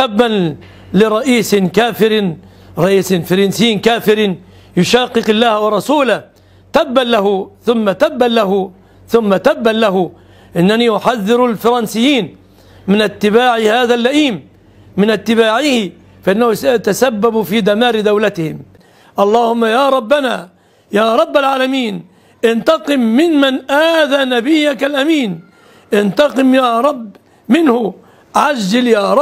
تبا لرئيس كافر رئيس فرنسي كافر يشاقق الله ورسوله تبا له ثم تبا له ثم تبا له إنني أحذر الفرنسيين من اتباع هذا اللئيم من اتباعه فإنه سيتسبب في دمار دولتهم اللهم يا ربنا يا رب العالمين انتقم ممن آذى نبيك الأمين انتقم يا رب منه عجل يا رب